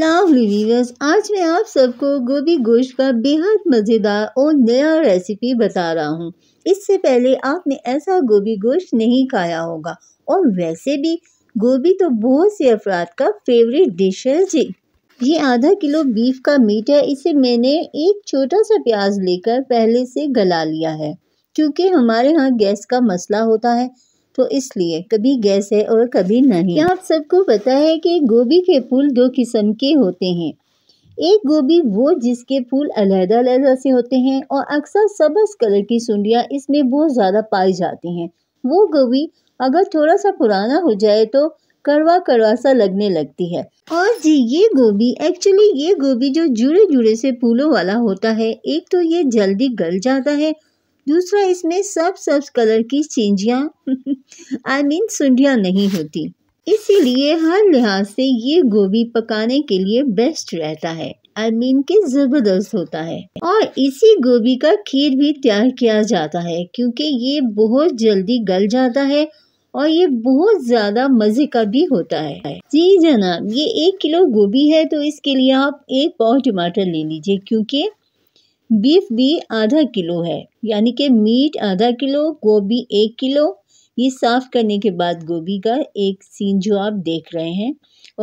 lovely viewers आज मैं आप सबको गोभी गोश्त का बेहद मज़ेदार और नया रेसिपी बता रहा हूँ इससे पहले आपने ऐसा गोभी गोश्त नहीं खाया होगा और वैसे भी गोभी तो बहुत से अफराद का फेवरेट डिश है जी ये आधा किलो बीफ का मीट है इसे मैंने एक छोटा सा प्याज लेकर पहले से गला लिया है क्योंकि हमारे यहाँ गैस का मसला होता है तो इसलिए कभी गैस है और कभी नहीं आप सबको पता है कि गोभी के फूल दो किस्म के होते हैं एक गोभी वो जिसके फूल अलहदा अलहदा से होते हैं और अक्सर सबस कलर की सुंडिया इसमें बहुत ज़्यादा पाई जाती हैं वो गोभी अगर थोड़ा सा पुराना हो जाए तो कड़वा कड़वा सा लगने लगती है और जी ये गोभी एक्चुअली ये गोभी जो जुड़े जुड़े से फूलों वाला होता है एक तो ये जल्दी गल जाता है दूसरा इसमें सब सब कलर की चींजियाँ आई मीन सुंडियाँ नहीं होती इसीलिए हर लिहाज से ये गोभी पकाने के लिए बेस्ट रहता है आई I मीन mean, के ज़बरदस्त होता है और इसी गोभी का खीर भी तैयार किया जाता है क्योंकि ये बहुत जल्दी गल जाता है और ये बहुत ज़्यादा मज़े का भी होता है जी जनाब ये एक किलो गोभी है तो इसके लिए आप एक पाव टमाटर ले लीजिए क्योंकि बीफ भी आधा किलो है यानी कि मीट आधा किलो गोभी एक किलो ये साफ़ करने के बाद गोभी का एक सीन जो आप देख रहे हैं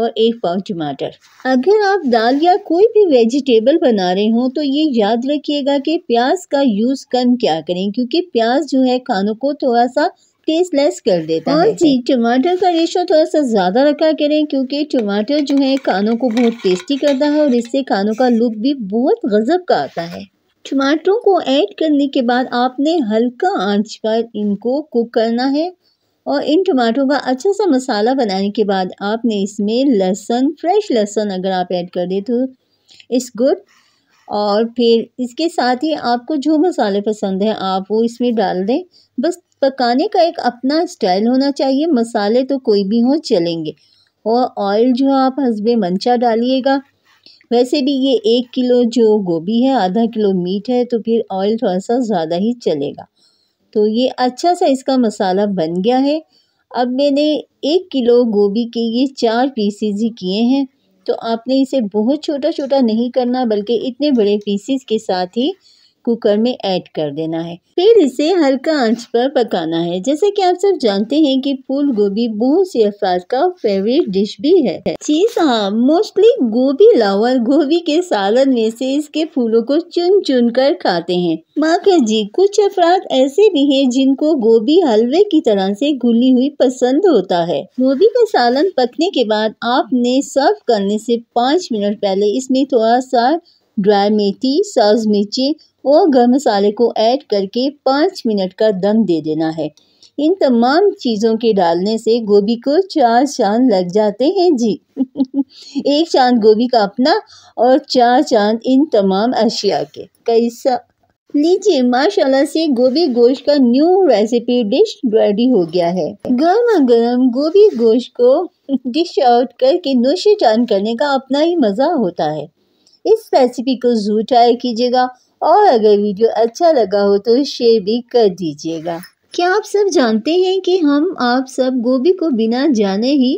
और एक पाव टमाटर अगर आप दाल या कोई भी वेजिटेबल बना रहे हो तो ये याद रखिएगा कि प्याज का यूज़ कम क्या करें क्योंकि प्याज जो है खानों को थोड़ा सा टेस्ट लेस कर देता और है हाँ जी टमाटर का रेशो थोड़ा सा ज़्यादा रखा करें क्योंकि टमाटर जो है खानों को बहुत टेस्टी करता है और इससे खानों का लुक भी बहुत गजब का आता है टमाटरों को ऐड करने के बाद आपने हल्का आंच पर इनको कुक करना है और इन टमाटरों का अच्छा सा मसाला बनाने के बाद आपने इसमें लहसुन फ्रेश लहसुन अगर आप ऐड कर दें तो इस गुड और फिर इसके साथ ही आपको जो मसाले पसंद हैं आप वो इसमें डाल दें बस पकाने का एक अपना स्टाइल होना चाहिए मसाले तो कोई भी हो चलेंगे और ऑयल जो आप हंसबे मंचा डालिएगा वैसे भी ये एक किलो जो गोभी है आधा किलो मीट है तो फिर ऑयल थोड़ा सा ज़्यादा ही चलेगा तो ये अच्छा सा इसका मसाला बन गया है अब मैंने एक किलो गोभी के ये चार पीसीज ही किए हैं तो आपने इसे बहुत छोटा छोटा नहीं करना बल्कि इतने बड़े पीसीस के साथ ही कुकर में ऐड कर देना है फिर इसे हल्का आंच पर पकाना है जैसे कि आप सब जानते हैं कि फूल गोभी बहुत सी अफराज का फेवरेट डिश भी है जी हाँ मोस्टली गोभी लावर गोभी के सालन में से इसके फूलों को चुन चुन कर खाते हैं माँ के जी कुछ अफराद ऐसे भी हैं जिनको गोभी हलवे की तरह से घुली हुई पसंद होता है गोभी का सालन पकने के बाद आपने सर्व करने से पाँच मिनट पहले इसमें थोड़ा सा ड्राई मेथी साज मिर्ची और गर्म मसाले को ऐड करके पाँच मिनट का दम दे देना है इन तमाम चीज़ों के डालने से गोभी को चार चांद लग जाते हैं जी एक चांद गोभी का अपना और चार चांद इन तमाम अशिया के कैसा लीजिए माशाल्लाह से गोभी गोश्त का न्यू रेसिपी डिश रेडी हो गया है गर्म गर्म गोभी गोश्त को डिश आउट करके नोशे चांद करने का अपना ही मज़ा होता है इस रेसिपी को ज़रूर ट्राई कीजिएगा और अगर वीडियो अच्छा लगा हो तो शेयर भी कर दीजिएगा क्या आप सब जानते हैं कि हम आप सब गोभी को बिना जाने ही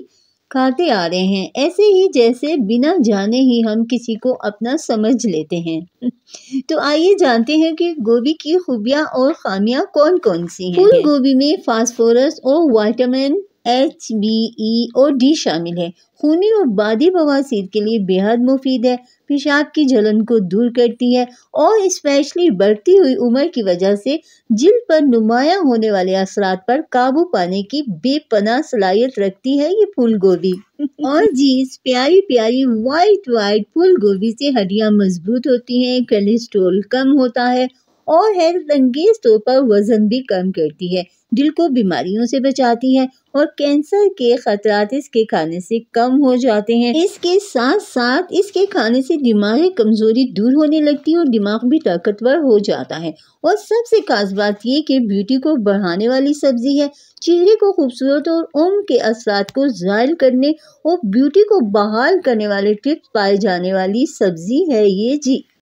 खाते आ रहे हैं ऐसे ही जैसे बिना जाने ही हम किसी को अपना समझ लेते हैं तो आइए जानते हैं कि गोभी की खूबियाँ और खामियाँ कौन कौन सी हैं फूल गोभी में फास्फोरस और वाइटामिन एच बी ई और डी शामिल है खूनी और बादी बवासीर के लिए बेहद मुफीद है पेशाब की जलन को दूर करती है और स्पेशली बढ़ती हुई उम्र की वजह से जिल पर नुमाया होने वाले असरात पर काबू पाने की बेपना सलाहियत रखती है ये फूल गोभी और जी इस प्यारी प्यारी वाइट वाइट फूल गोभी से हड्डियाँ मजबूत होती हैं कोलेस्ट्रोल कम होता है और हेल्थ अंगेज तौर पर वज़न भी कम करती है दिल को बीमारियों से बचाती है और कैंसर के खतरा इसके खाने से कम हो जाते हैं इसके साथ साथ इसके खाने से दिमागी कमज़ोरी दूर होने लगती है और दिमाग भी ताकतवर हो जाता है और सबसे खास बात यह कि ब्यूटी को बढ़ाने वाली सब्ज़ी है चेहरे को खूबसूरत और उम्र के असरा को जायल करने और ब्यूटी को बहाल करने वाले टिप्स पाए जाने वाली सब्ज़ी है ये जी